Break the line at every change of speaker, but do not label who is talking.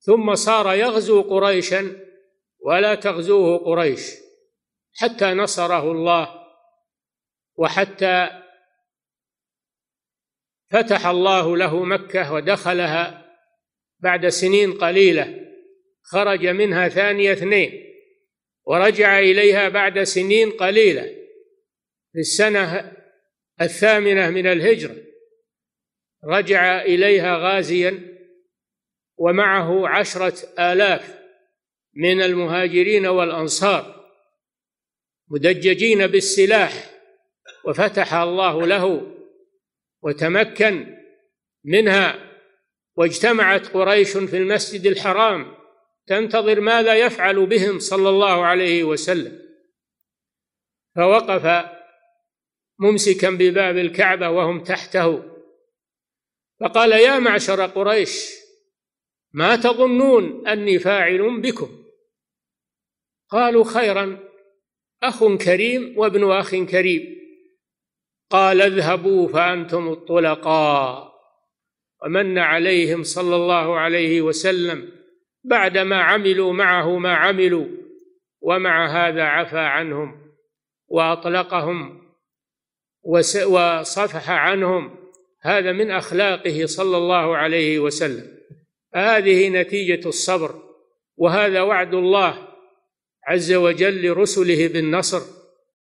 ثم صار يغزو قريشا ولا تغزوه قريش حتى نصره الله وحتى فتح الله له مكه ودخلها بعد سنين قليله خرج منها ثاني اثنين ورجع اليها بعد سنين قليله في السنه الثامنه من الهجره رجع اليها غازيا ومعه عشرة آلاف من المهاجرين والأنصار مدججين بالسلاح وفتح الله له وتمكن منها واجتمعت قريش في المسجد الحرام تنتظر ماذا يفعل بهم صلى الله عليه وسلم فوقف ممسكا بباب الكعبه وهم تحته فقال يا معشر قريش ما تظنون أني فاعل بكم قالوا خيرا أخ كريم وابن أخ كريم قال اذهبوا فأنتم الطلقاء ومن عليهم صلى الله عليه وسلم بعدما عملوا معه ما عملوا ومع هذا عفى عنهم وأطلقهم وصفح عنهم هذا من أخلاقه صلى الله عليه وسلم هذه نتيجة الصبر وهذا وعد الله عز وجل لرسله بالنصر